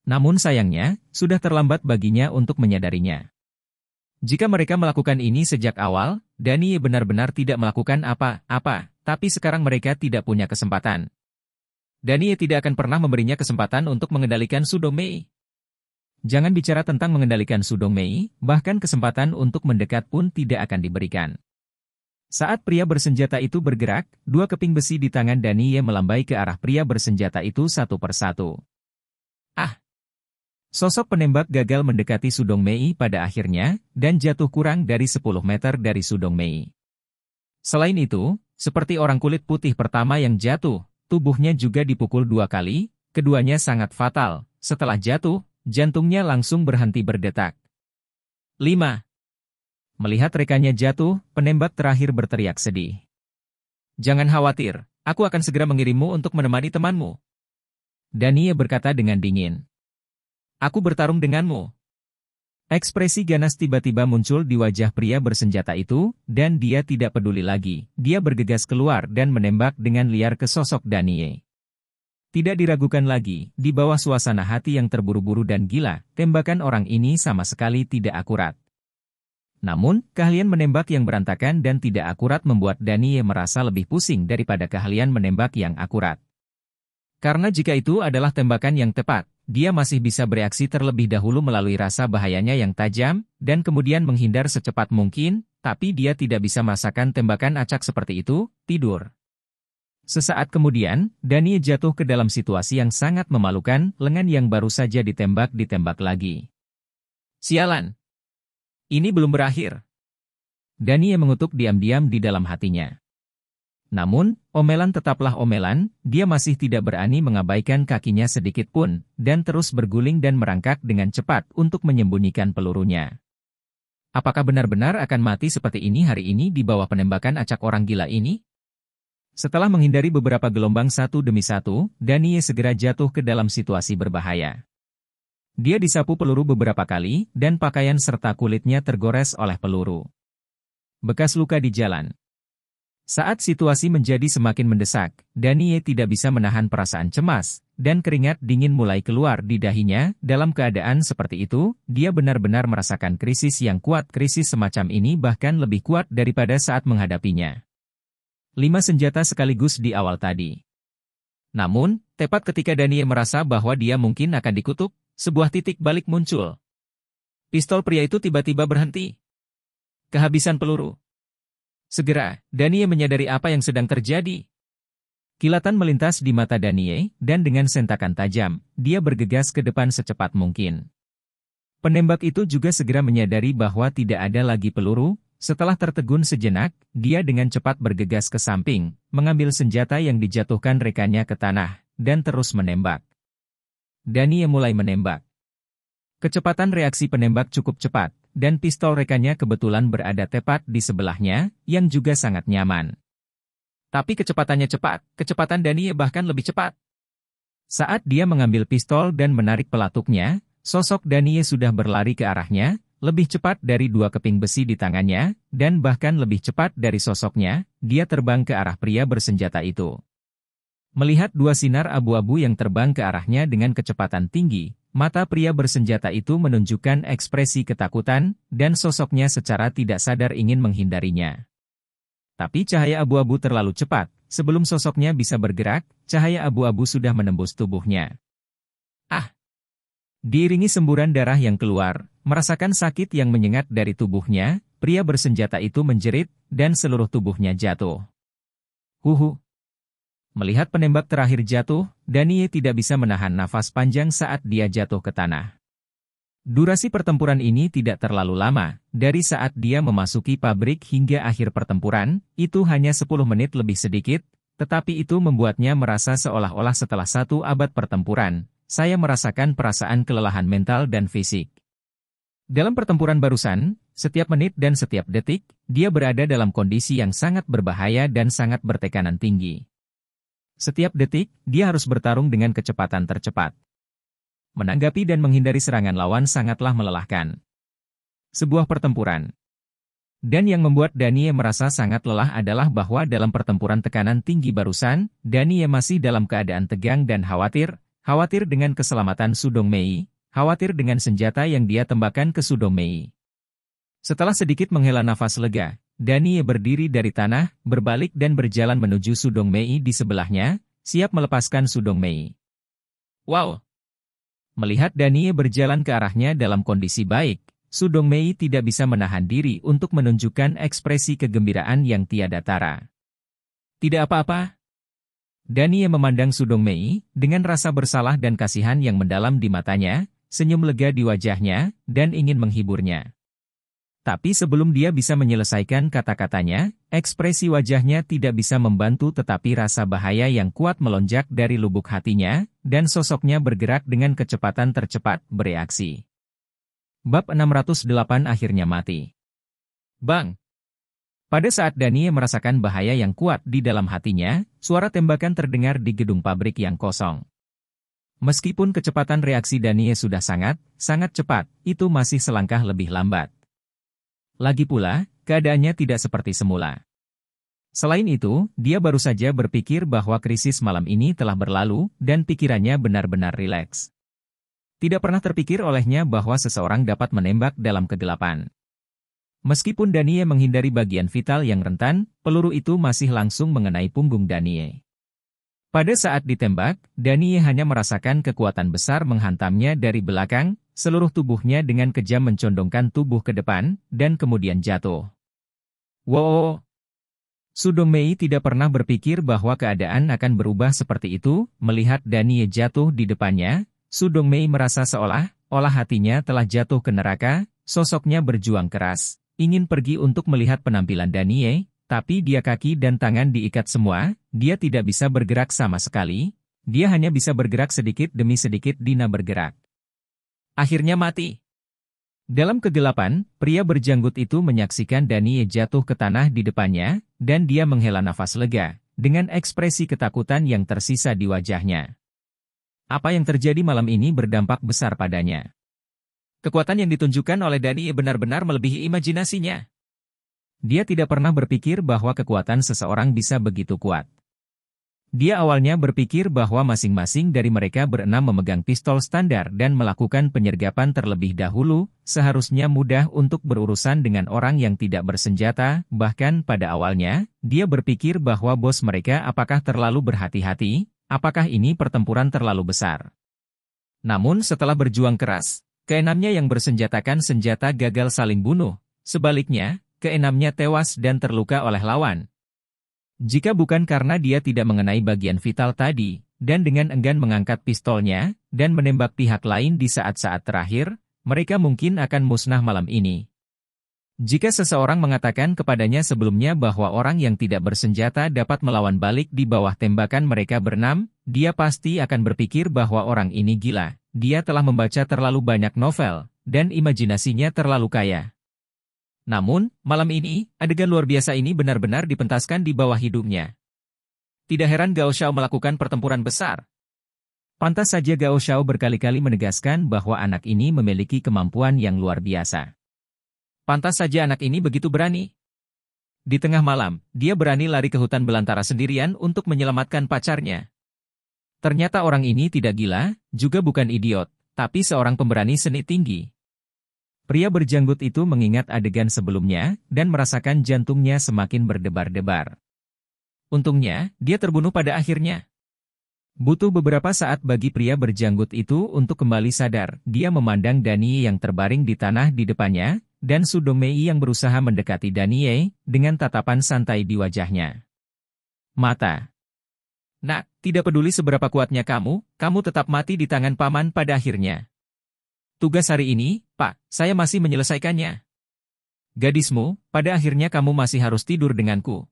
Namun sayangnya, sudah terlambat baginya untuk menyadarinya. Jika mereka melakukan ini sejak awal, Dani benar-benar tidak melakukan apa-apa, tapi sekarang mereka tidak punya kesempatan, Danie tidak akan pernah memberinya kesempatan untuk mengendalikan Sudomei. Jangan bicara tentang mengendalikan Sudomei, bahkan kesempatan untuk mendekat pun tidak akan diberikan. Saat pria bersenjata itu bergerak, dua keping besi di tangan Danie melambai ke arah pria bersenjata itu satu persatu. Ah! Sosok penembak gagal mendekati Sudong Mei pada akhirnya, dan jatuh kurang dari 10 meter dari Sudong Mei. Selain itu, seperti orang kulit putih pertama yang jatuh, tubuhnya juga dipukul dua kali, keduanya sangat fatal. Setelah jatuh, jantungnya langsung berhenti berdetak. 5. Melihat rekannya jatuh, penembak terakhir berteriak sedih. Jangan khawatir, aku akan segera mengirimmu untuk menemani temanmu. Dania berkata dengan dingin. Aku bertarung denganmu, Ekspresi ganas tiba-tiba muncul di wajah pria bersenjata itu, dan dia tidak peduli lagi. Dia bergegas keluar dan menembak dengan liar ke sosok Danie. Tidak diragukan lagi, di bawah suasana hati yang terburu-buru dan gila, tembakan orang ini sama sekali tidak akurat. Namun, keahlian menembak yang berantakan dan tidak akurat membuat Danie merasa lebih pusing daripada keahlian menembak yang akurat. Karena jika itu adalah tembakan yang tepat, dia masih bisa bereaksi terlebih dahulu melalui rasa bahayanya yang tajam, dan kemudian menghindar secepat mungkin, tapi dia tidak bisa merasakan tembakan acak seperti itu, tidur. Sesaat kemudian, Dani jatuh ke dalam situasi yang sangat memalukan, lengan yang baru saja ditembak ditembak lagi. Sialan! Ini belum berakhir. Dani mengutuk diam-diam di dalam hatinya. Namun, omelan tetaplah omelan, dia masih tidak berani mengabaikan kakinya sedikit pun, dan terus berguling dan merangkak dengan cepat untuk menyembunyikan pelurunya. Apakah benar-benar akan mati seperti ini hari ini di bawah penembakan acak orang gila ini? Setelah menghindari beberapa gelombang satu demi satu, Daniye segera jatuh ke dalam situasi berbahaya. Dia disapu peluru beberapa kali, dan pakaian serta kulitnya tergores oleh peluru. Bekas luka di jalan, saat situasi menjadi semakin mendesak, Danie tidak bisa menahan perasaan cemas, dan keringat dingin mulai keluar di dahinya. Dalam keadaan seperti itu, dia benar-benar merasakan krisis yang kuat. Krisis semacam ini bahkan lebih kuat daripada saat menghadapinya. Lima senjata sekaligus di awal tadi. Namun, tepat ketika Danie merasa bahwa dia mungkin akan dikutuk, sebuah titik balik muncul. Pistol pria itu tiba-tiba berhenti. Kehabisan peluru. Segera, Danie menyadari apa yang sedang terjadi. Kilatan melintas di mata Danie, dan dengan sentakan tajam, dia bergegas ke depan secepat mungkin. Penembak itu juga segera menyadari bahwa tidak ada lagi peluru, setelah tertegun sejenak, dia dengan cepat bergegas ke samping, mengambil senjata yang dijatuhkan rekannya ke tanah, dan terus menembak. Danie mulai menembak. Kecepatan reaksi penembak cukup cepat, dan pistol rekannya kebetulan berada tepat di sebelahnya, yang juga sangat nyaman. Tapi kecepatannya cepat, kecepatan Dani bahkan lebih cepat. Saat dia mengambil pistol dan menarik pelatuknya, sosok Daniye sudah berlari ke arahnya, lebih cepat dari dua keping besi di tangannya, dan bahkan lebih cepat dari sosoknya, dia terbang ke arah pria bersenjata itu. Melihat dua sinar abu-abu yang terbang ke arahnya dengan kecepatan tinggi, Mata pria bersenjata itu menunjukkan ekspresi ketakutan, dan sosoknya secara tidak sadar ingin menghindarinya. Tapi cahaya abu-abu terlalu cepat, sebelum sosoknya bisa bergerak, cahaya abu-abu sudah menembus tubuhnya. Ah! Diiringi semburan darah yang keluar, merasakan sakit yang menyengat dari tubuhnya, pria bersenjata itu menjerit, dan seluruh tubuhnya jatuh. Huhu! Melihat penembak terakhir jatuh, Danie tidak bisa menahan nafas panjang saat dia jatuh ke tanah. Durasi pertempuran ini tidak terlalu lama, dari saat dia memasuki pabrik hingga akhir pertempuran, itu hanya 10 menit lebih sedikit, tetapi itu membuatnya merasa seolah-olah setelah satu abad pertempuran, saya merasakan perasaan kelelahan mental dan fisik. Dalam pertempuran barusan, setiap menit dan setiap detik, dia berada dalam kondisi yang sangat berbahaya dan sangat bertekanan tinggi. Setiap detik, dia harus bertarung dengan kecepatan tercepat. Menanggapi dan menghindari serangan lawan sangatlah melelahkan. Sebuah pertempuran. Dan yang membuat Danie merasa sangat lelah adalah bahwa dalam pertempuran tekanan tinggi barusan, Danie masih dalam keadaan tegang dan khawatir, khawatir dengan keselamatan Sudong Mei, khawatir dengan senjata yang dia tembakan ke Sudong Mei. Setelah sedikit menghela nafas lega, Danie berdiri dari tanah, berbalik dan berjalan menuju Sudong Mei di sebelahnya, siap melepaskan Sudong Mei. Wow! Melihat Danie berjalan ke arahnya dalam kondisi baik, Sudong Mei tidak bisa menahan diri untuk menunjukkan ekspresi kegembiraan yang tiada tara. Tidak apa-apa. Danie memandang Sudong Mei dengan rasa bersalah dan kasihan yang mendalam di matanya, senyum lega di wajahnya, dan ingin menghiburnya. Tapi sebelum dia bisa menyelesaikan kata-katanya, ekspresi wajahnya tidak bisa membantu tetapi rasa bahaya yang kuat melonjak dari lubuk hatinya, dan sosoknya bergerak dengan kecepatan tercepat, bereaksi. Bab 608 akhirnya mati. Bang! Pada saat Dani merasakan bahaya yang kuat di dalam hatinya, suara tembakan terdengar di gedung pabrik yang kosong. Meskipun kecepatan reaksi Dani sudah sangat, sangat cepat, itu masih selangkah lebih lambat. Lagi pula, keadaannya tidak seperti semula. Selain itu, dia baru saja berpikir bahwa krisis malam ini telah berlalu dan pikirannya benar-benar rileks. Tidak pernah terpikir olehnya bahwa seseorang dapat menembak dalam kegelapan. Meskipun Danie menghindari bagian vital yang rentan, peluru itu masih langsung mengenai punggung Danie. Pada saat ditembak, Danie hanya merasakan kekuatan besar menghantamnya dari belakang, seluruh tubuhnya dengan kejam mencondongkan tubuh ke depan, dan kemudian jatuh. Wow! Sudomei tidak pernah berpikir bahwa keadaan akan berubah seperti itu, melihat Danie jatuh di depannya, Sudomei merasa seolah, olah hatinya telah jatuh ke neraka, sosoknya berjuang keras, ingin pergi untuk melihat penampilan Danie, tapi dia kaki dan tangan diikat semua, dia tidak bisa bergerak sama sekali, dia hanya bisa bergerak sedikit demi sedikit Dina bergerak akhirnya mati. Dalam kegelapan, pria berjanggut itu menyaksikan Danie jatuh ke tanah di depannya, dan dia menghela nafas lega, dengan ekspresi ketakutan yang tersisa di wajahnya. Apa yang terjadi malam ini berdampak besar padanya. Kekuatan yang ditunjukkan oleh Danie benar-benar melebihi imajinasinya. Dia tidak pernah berpikir bahwa kekuatan seseorang bisa begitu kuat. Dia awalnya berpikir bahwa masing-masing dari mereka berenam memegang pistol standar dan melakukan penyergapan terlebih dahulu, seharusnya mudah untuk berurusan dengan orang yang tidak bersenjata, bahkan pada awalnya, dia berpikir bahwa bos mereka apakah terlalu berhati-hati, apakah ini pertempuran terlalu besar. Namun setelah berjuang keras, keenamnya yang bersenjatakan senjata gagal saling bunuh, sebaliknya, keenamnya tewas dan terluka oleh lawan, jika bukan karena dia tidak mengenai bagian vital tadi, dan dengan enggan mengangkat pistolnya, dan menembak pihak lain di saat-saat terakhir, mereka mungkin akan musnah malam ini. Jika seseorang mengatakan kepadanya sebelumnya bahwa orang yang tidak bersenjata dapat melawan balik di bawah tembakan mereka bernam, dia pasti akan berpikir bahwa orang ini gila. Dia telah membaca terlalu banyak novel, dan imajinasinya terlalu kaya. Namun, malam ini, adegan luar biasa ini benar-benar dipentaskan di bawah hidungnya. Tidak heran Gao Xiao melakukan pertempuran besar. Pantas saja Gao Xiao berkali-kali menegaskan bahwa anak ini memiliki kemampuan yang luar biasa. Pantas saja anak ini begitu berani. Di tengah malam, dia berani lari ke hutan belantara sendirian untuk menyelamatkan pacarnya. Ternyata orang ini tidak gila, juga bukan idiot, tapi seorang pemberani seni tinggi. Pria berjanggut itu mengingat adegan sebelumnya dan merasakan jantungnya semakin berdebar-debar. Untungnya, dia terbunuh pada akhirnya. Butuh beberapa saat bagi pria berjanggut itu untuk kembali sadar. Dia memandang Danie yang terbaring di tanah di depannya, dan Sudomei yang berusaha mendekati Danie dengan tatapan santai di wajahnya. Mata. Nak, tidak peduli seberapa kuatnya kamu, kamu tetap mati di tangan paman pada akhirnya. Tugas hari ini, Pak, saya masih menyelesaikannya. Gadismu, pada akhirnya kamu masih harus tidur denganku.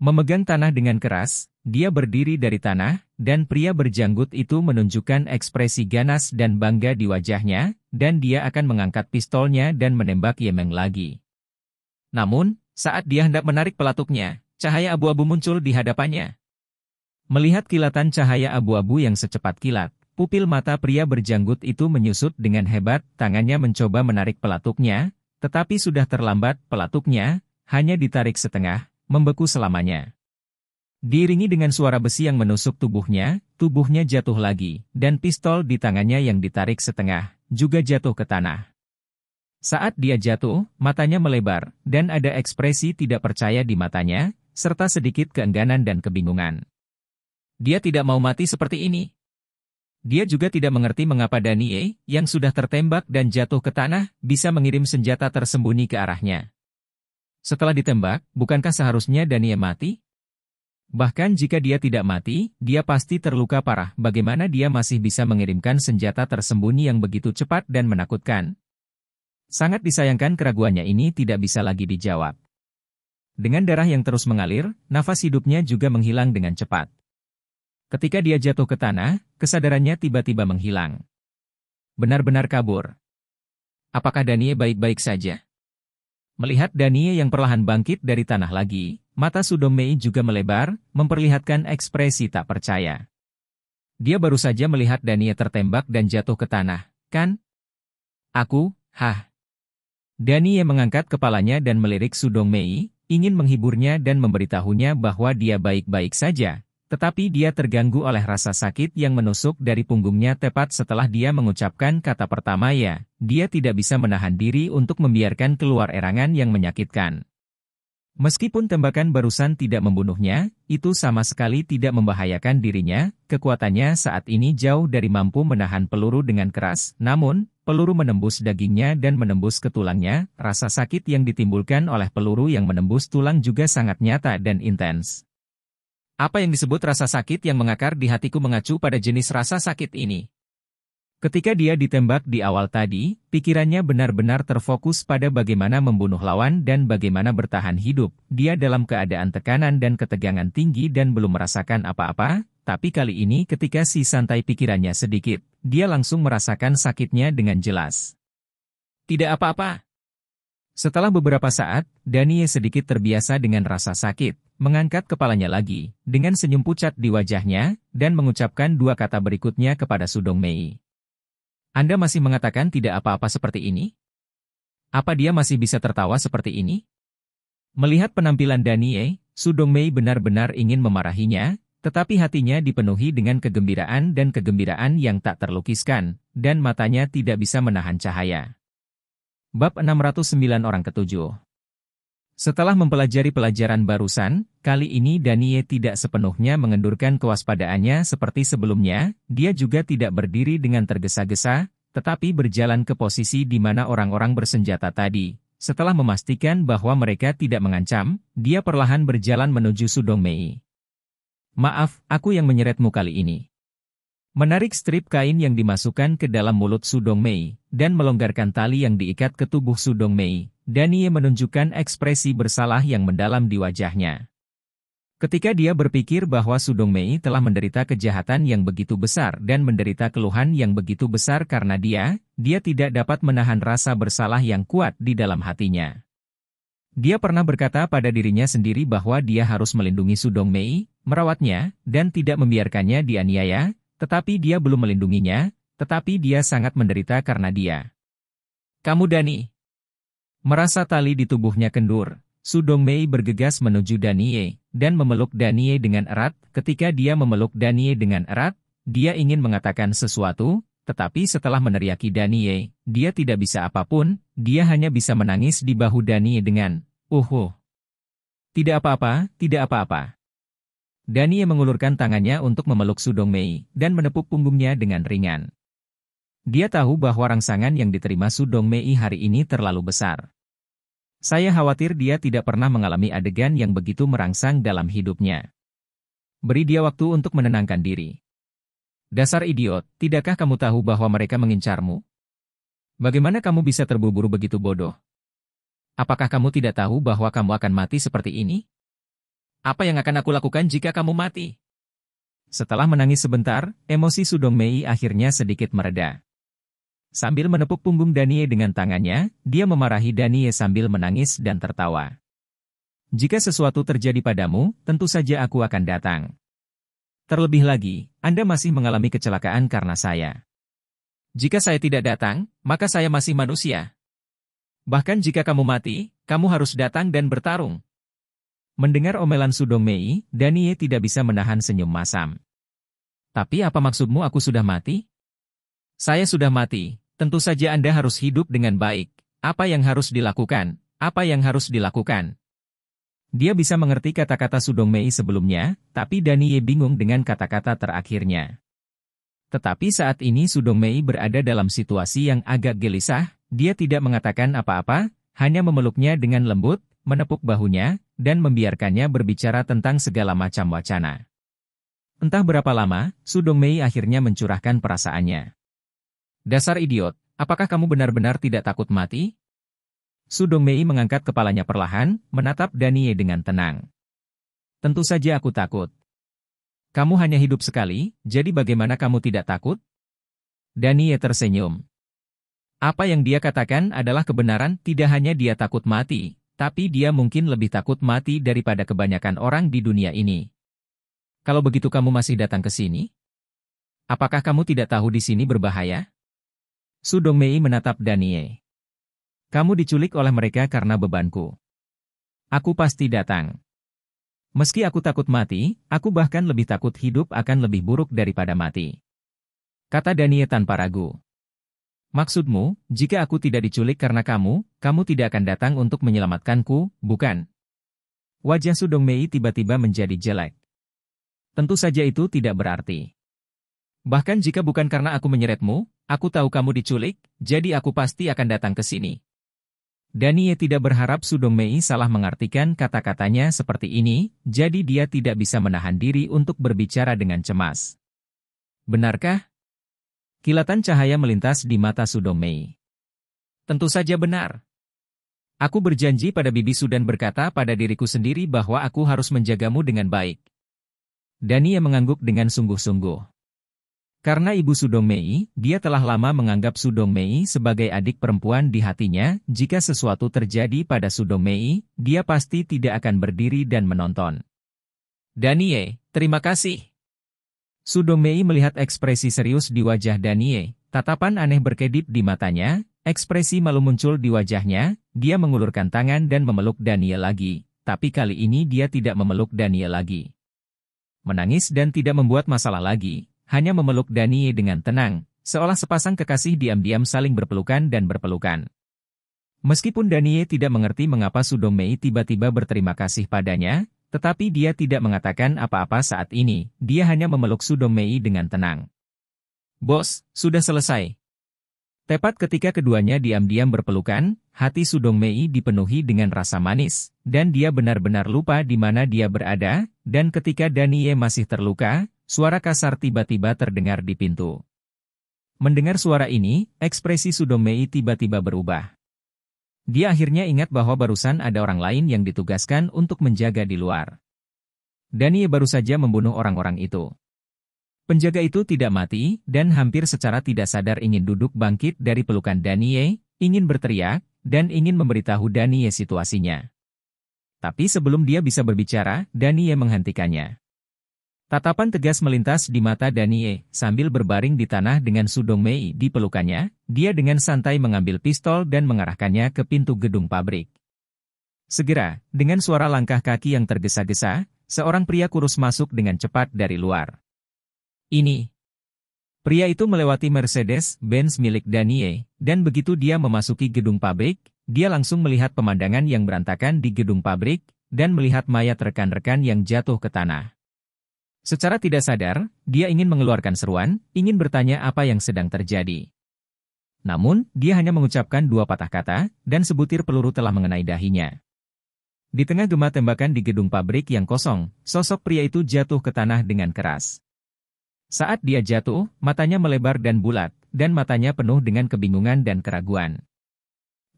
Memegang tanah dengan keras, dia berdiri dari tanah, dan pria berjanggut itu menunjukkan ekspresi ganas dan bangga di wajahnya, dan dia akan mengangkat pistolnya dan menembak Yemeng lagi. Namun, saat dia hendak menarik pelatuknya, cahaya abu-abu muncul di hadapannya. Melihat kilatan cahaya abu-abu yang secepat kilat, Pupil mata pria berjanggut itu menyusut dengan hebat, tangannya mencoba menarik pelatuknya, tetapi sudah terlambat, pelatuknya hanya ditarik setengah, membeku selamanya. Diiringi dengan suara besi yang menusuk tubuhnya, tubuhnya jatuh lagi, dan pistol di tangannya yang ditarik setengah, juga jatuh ke tanah. Saat dia jatuh, matanya melebar, dan ada ekspresi tidak percaya di matanya, serta sedikit keengganan dan kebingungan. Dia tidak mau mati seperti ini, dia juga tidak mengerti mengapa Danie, yang sudah tertembak dan jatuh ke tanah, bisa mengirim senjata tersembunyi ke arahnya. Setelah ditembak, bukankah seharusnya Danie mati? Bahkan jika dia tidak mati, dia pasti terluka parah. Bagaimana dia masih bisa mengirimkan senjata tersembunyi yang begitu cepat dan menakutkan? Sangat disayangkan keraguannya ini tidak bisa lagi dijawab. Dengan darah yang terus mengalir, nafas hidupnya juga menghilang dengan cepat. Ketika dia jatuh ke tanah, kesadarannya tiba-tiba menghilang. Benar-benar kabur. Apakah Danie baik-baik saja? Melihat Danie yang perlahan bangkit dari tanah lagi, mata Sudomei juga melebar, memperlihatkan ekspresi tak percaya. Dia baru saja melihat Danie tertembak dan jatuh ke tanah, kan? Aku, hah. Danie mengangkat kepalanya dan melirik Sudong Mei, ingin menghiburnya dan memberitahunya bahwa dia baik-baik saja, tetapi dia terganggu oleh rasa sakit yang menusuk dari punggungnya tepat setelah dia mengucapkan kata pertama ya, dia tidak bisa menahan diri untuk membiarkan keluar erangan yang menyakitkan. Meskipun tembakan barusan tidak membunuhnya, itu sama sekali tidak membahayakan dirinya, kekuatannya saat ini jauh dari mampu menahan peluru dengan keras, namun, peluru menembus dagingnya dan menembus ke tulangnya, rasa sakit yang ditimbulkan oleh peluru yang menembus tulang juga sangat nyata dan intens. Apa yang disebut rasa sakit yang mengakar di hatiku mengacu pada jenis rasa sakit ini. Ketika dia ditembak di awal tadi, pikirannya benar-benar terfokus pada bagaimana membunuh lawan dan bagaimana bertahan hidup. Dia dalam keadaan tekanan dan ketegangan tinggi dan belum merasakan apa-apa, tapi kali ini ketika si santai pikirannya sedikit, dia langsung merasakan sakitnya dengan jelas. Tidak apa-apa. Setelah beberapa saat, Danie sedikit terbiasa dengan rasa sakit mengangkat kepalanya lagi, dengan senyum pucat di wajahnya, dan mengucapkan dua kata berikutnya kepada Sudong Mei. Anda masih mengatakan tidak apa-apa seperti ini? Apa dia masih bisa tertawa seperti ini? Melihat penampilan Danie, Sudong Mei benar-benar ingin memarahinya, tetapi hatinya dipenuhi dengan kegembiraan dan kegembiraan yang tak terlukiskan, dan matanya tidak bisa menahan cahaya. Bab 609 Orang Ketujuh setelah mempelajari pelajaran barusan, kali ini Danie tidak sepenuhnya mengendurkan kewaspadaannya seperti sebelumnya, dia juga tidak berdiri dengan tergesa-gesa, tetapi berjalan ke posisi di mana orang-orang bersenjata tadi. Setelah memastikan bahwa mereka tidak mengancam, dia perlahan berjalan menuju Sudong Mei. Maaf, aku yang menyeretmu kali ini. Menarik strip kain yang dimasukkan ke dalam mulut Sudong Mei, dan melonggarkan tali yang diikat ke tubuh Sudong Mei, Danie menunjukkan ekspresi bersalah yang mendalam di wajahnya. Ketika dia berpikir bahwa Sudong Mei telah menderita kejahatan yang begitu besar dan menderita keluhan yang begitu besar karena dia, dia tidak dapat menahan rasa bersalah yang kuat di dalam hatinya. Dia pernah berkata pada dirinya sendiri bahwa dia harus melindungi Sudong Mei, merawatnya, dan tidak membiarkannya dianiaya, tetapi dia belum melindunginya, tetapi dia sangat menderita karena dia. Kamu Dani, Merasa tali di tubuhnya kendur, Sudong Mei bergegas menuju Danie, dan memeluk Danie dengan erat. Ketika dia memeluk Danie dengan erat, dia ingin mengatakan sesuatu, tetapi setelah meneriaki Danie, dia tidak bisa apapun, dia hanya bisa menangis di bahu Danie dengan, uhu. Oh, oh. Tidak apa-apa, tidak apa-apa. Danie mengulurkan tangannya untuk memeluk Sudong Mei dan menepuk punggungnya dengan ringan. Dia tahu bahwa rangsangan yang diterima Sudong Mei hari ini terlalu besar. Saya khawatir dia tidak pernah mengalami adegan yang begitu merangsang dalam hidupnya. Beri dia waktu untuk menenangkan diri. Dasar idiot, tidakkah kamu tahu bahwa mereka mengincarmu? Bagaimana kamu bisa terburu-buru begitu bodoh? Apakah kamu tidak tahu bahwa kamu akan mati seperti ini? Apa yang akan aku lakukan jika kamu mati? Setelah menangis sebentar, emosi Sudong Mei akhirnya sedikit mereda. Sambil menepuk punggung Danie dengan tangannya, dia memarahi Danie sambil menangis dan tertawa. Jika sesuatu terjadi padamu, tentu saja aku akan datang. Terlebih lagi, Anda masih mengalami kecelakaan karena saya. Jika saya tidak datang, maka saya masih manusia. Bahkan jika kamu mati, kamu harus datang dan bertarung. Mendengar omelan Sudong Mei, Danie tidak bisa menahan senyum masam. Tapi apa maksudmu aku sudah mati? Saya sudah mati, Tentu saja Anda harus hidup dengan baik. Apa yang harus dilakukan? Apa yang harus dilakukan? Dia bisa mengerti kata-kata Sudong Mei sebelumnya, tapi Daniye bingung dengan kata-kata terakhirnya. Tetapi saat ini Sudong Mei berada dalam situasi yang agak gelisah, dia tidak mengatakan apa-apa, hanya memeluknya dengan lembut, menepuk bahunya, dan membiarkannya berbicara tentang segala macam wacana. Entah berapa lama, Sudong Mei akhirnya mencurahkan perasaannya. Dasar idiot, apakah kamu benar-benar tidak takut mati? Sudong Mei mengangkat kepalanya perlahan, menatap Danie dengan tenang. Tentu saja aku takut. Kamu hanya hidup sekali, jadi bagaimana kamu tidak takut? Danie tersenyum. Apa yang dia katakan adalah kebenaran tidak hanya dia takut mati, tapi dia mungkin lebih takut mati daripada kebanyakan orang di dunia ini. Kalau begitu kamu masih datang ke sini? Apakah kamu tidak tahu di sini berbahaya? Mei menatap Danie. Kamu diculik oleh mereka karena bebanku. Aku pasti datang. Meski aku takut mati, aku bahkan lebih takut hidup akan lebih buruk daripada mati. Kata Danie tanpa ragu. Maksudmu, jika aku tidak diculik karena kamu, kamu tidak akan datang untuk menyelamatkanku, bukan? Wajah Sudong Mei tiba-tiba menjadi jelek. Tentu saja itu tidak berarti. Bahkan jika bukan karena aku menyeretmu, Aku tahu kamu diculik, jadi aku pasti akan datang ke sini. Danie tidak berharap Sudomei salah mengartikan kata-katanya seperti ini, jadi dia tidak bisa menahan diri untuk berbicara dengan cemas. Benarkah? Kilatan cahaya melintas di mata Sudomei. Tentu saja benar. Aku berjanji pada Bibi Sudan berkata pada diriku sendiri bahwa aku harus menjagamu dengan baik. Dania mengangguk dengan sungguh-sungguh. Karena ibu Sudong Mei, dia telah lama menganggap Sudong Mei sebagai adik perempuan di hatinya, jika sesuatu terjadi pada Sudong Mei, dia pasti tidak akan berdiri dan menonton. Danie, terima kasih. Sudong Mei melihat ekspresi serius di wajah Danie, tatapan aneh berkedip di matanya, ekspresi malu muncul di wajahnya, dia mengulurkan tangan dan memeluk Danie lagi, tapi kali ini dia tidak memeluk Danie lagi. Menangis dan tidak membuat masalah lagi, hanya memeluk Danie dengan tenang, seolah sepasang kekasih diam-diam saling berpelukan dan berpelukan. Meskipun Danie tidak mengerti mengapa Sudomei tiba-tiba berterima kasih padanya, tetapi dia tidak mengatakan apa-apa saat ini, dia hanya memeluk Sudomei dengan tenang. Bos, sudah selesai. Tepat ketika keduanya diam-diam berpelukan, hati Sudong Mei dipenuhi dengan rasa manis, dan dia benar-benar lupa di mana dia berada, dan ketika Daniye masih terluka, Suara kasar tiba-tiba terdengar di pintu. Mendengar suara ini, ekspresi Sudomei tiba-tiba berubah. Dia akhirnya ingat bahwa barusan ada orang lain yang ditugaskan untuk menjaga di luar. Daniye baru saja membunuh orang-orang itu. Penjaga itu tidak mati, dan hampir secara tidak sadar ingin duduk bangkit dari pelukan Danie, ingin berteriak, dan ingin memberitahu Danie situasinya. Tapi sebelum dia bisa berbicara, Danie menghentikannya. Tatapan tegas melintas di mata Danie, sambil berbaring di tanah dengan Sudong Mei di pelukannya, dia dengan santai mengambil pistol dan mengarahkannya ke pintu gedung pabrik. Segera, dengan suara langkah kaki yang tergesa-gesa, seorang pria kurus masuk dengan cepat dari luar. Ini. Pria itu melewati Mercedes-Benz milik Danie, dan begitu dia memasuki gedung pabrik, dia langsung melihat pemandangan yang berantakan di gedung pabrik, dan melihat mayat rekan-rekan yang jatuh ke tanah. Secara tidak sadar, dia ingin mengeluarkan seruan, ingin bertanya apa yang sedang terjadi. Namun, dia hanya mengucapkan dua patah kata, dan sebutir peluru telah mengenai dahinya. Di tengah gema tembakan di gedung pabrik yang kosong, sosok pria itu jatuh ke tanah dengan keras. Saat dia jatuh, matanya melebar dan bulat, dan matanya penuh dengan kebingungan dan keraguan.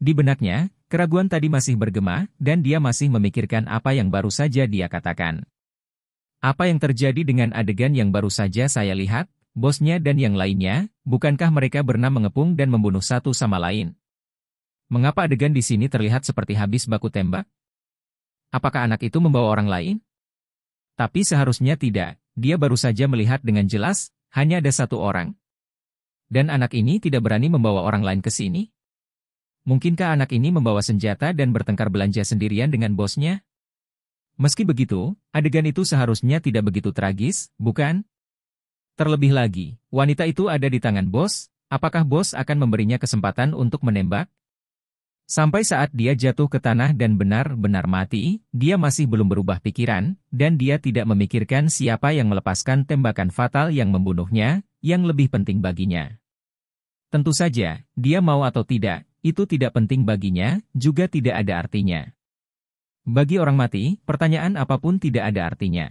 Di benaknya, keraguan tadi masih bergema, dan dia masih memikirkan apa yang baru saja dia katakan. Apa yang terjadi dengan adegan yang baru saja saya lihat? Bosnya dan yang lainnya, bukankah mereka bernam mengepung dan membunuh satu sama lain? Mengapa adegan di sini terlihat seperti habis baku tembak? Apakah anak itu membawa orang lain? Tapi seharusnya tidak, dia baru saja melihat dengan jelas, hanya ada satu orang. Dan anak ini tidak berani membawa orang lain ke sini? Mungkinkah anak ini membawa senjata dan bertengkar belanja sendirian dengan bosnya? Meski begitu, adegan itu seharusnya tidak begitu tragis, bukan? Terlebih lagi, wanita itu ada di tangan bos, apakah bos akan memberinya kesempatan untuk menembak? Sampai saat dia jatuh ke tanah dan benar-benar mati, dia masih belum berubah pikiran, dan dia tidak memikirkan siapa yang melepaskan tembakan fatal yang membunuhnya, yang lebih penting baginya. Tentu saja, dia mau atau tidak, itu tidak penting baginya, juga tidak ada artinya. Bagi orang mati, pertanyaan apapun tidak ada artinya.